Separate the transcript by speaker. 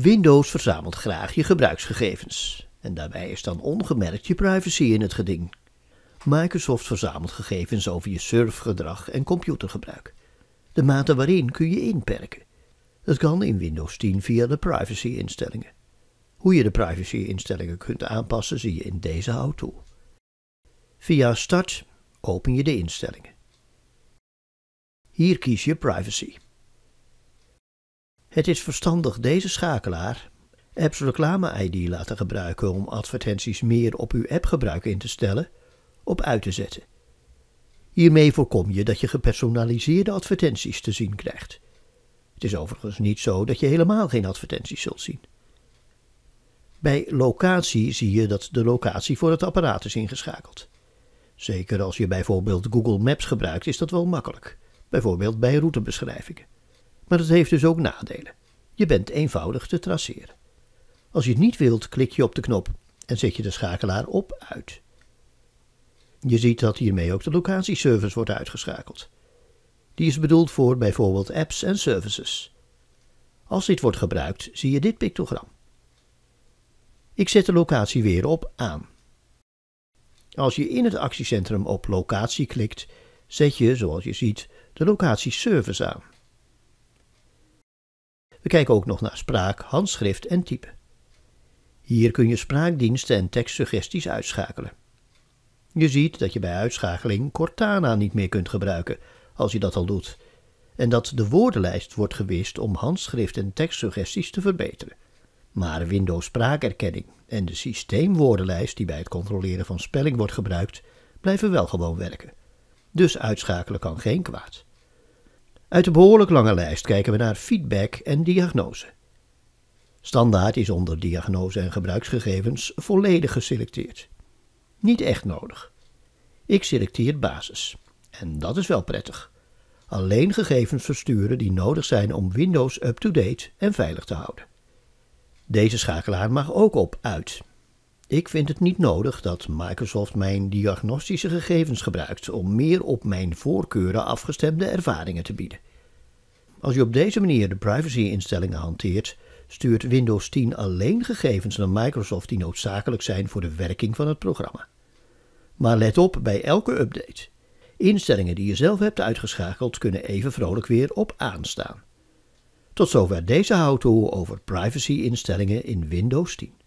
Speaker 1: Windows verzamelt graag je gebruiksgegevens en daarbij is dan ongemerkt je privacy in het geding. Microsoft verzamelt gegevens over je surfgedrag en computergebruik. De mate waarin kun je inperken. Dat kan in Windows 10 via de privacy-instellingen. Hoe je de privacy-instellingen kunt aanpassen zie je in deze auto Via Start open je de instellingen. Hier kies je Privacy. Het is verstandig deze schakelaar apps reclame-ID laten gebruiken om advertenties meer op uw appgebruik in te stellen, op uit te zetten. Hiermee voorkom je dat je gepersonaliseerde advertenties te zien krijgt. Het is overigens niet zo dat je helemaal geen advertenties zult zien. Bij locatie zie je dat de locatie voor het apparaat is ingeschakeld. Zeker als je bijvoorbeeld Google Maps gebruikt, is dat wel makkelijk, bijvoorbeeld bij routebeschrijvingen maar het heeft dus ook nadelen. Je bent eenvoudig te traceren. Als je het niet wilt, klik je op de knop en zet je de schakelaar op uit. Je ziet dat hiermee ook de locatieservice wordt uitgeschakeld. Die is bedoeld voor bijvoorbeeld apps en services. Als dit wordt gebruikt, zie je dit pictogram. Ik zet de locatie weer op aan. Als je in het actiecentrum op locatie klikt, zet je, zoals je ziet, de locatieservice aan. We kijken ook nog naar spraak, handschrift en type. Hier kun je spraakdiensten en tekstsuggesties uitschakelen. Je ziet dat je bij uitschakeling Cortana niet meer kunt gebruiken, als je dat al doet, en dat de woordenlijst wordt gewist om handschrift en tekstsuggesties te verbeteren. Maar Windows Spraakerkenning en de systeemwoordenlijst die bij het controleren van spelling wordt gebruikt, blijven wel gewoon werken. Dus uitschakelen kan geen kwaad. Uit de behoorlijk lange lijst kijken we naar feedback en diagnose. Standaard is onder diagnose en gebruiksgegevens volledig geselecteerd. Niet echt nodig. Ik selecteer basis. En dat is wel prettig. Alleen gegevens versturen die nodig zijn om Windows up-to-date en veilig te houden. Deze schakelaar mag ook op uit ik vind het niet nodig dat Microsoft mijn diagnostische gegevens gebruikt om meer op mijn voorkeuren afgestemde ervaringen te bieden. Als je op deze manier de privacy-instellingen hanteert, stuurt Windows 10 alleen gegevens naar Microsoft die noodzakelijk zijn voor de werking van het programma. Maar let op bij elke update. Instellingen die je zelf hebt uitgeschakeld kunnen even vrolijk weer op aanstaan. Tot zover deze how over privacy-instellingen in Windows 10.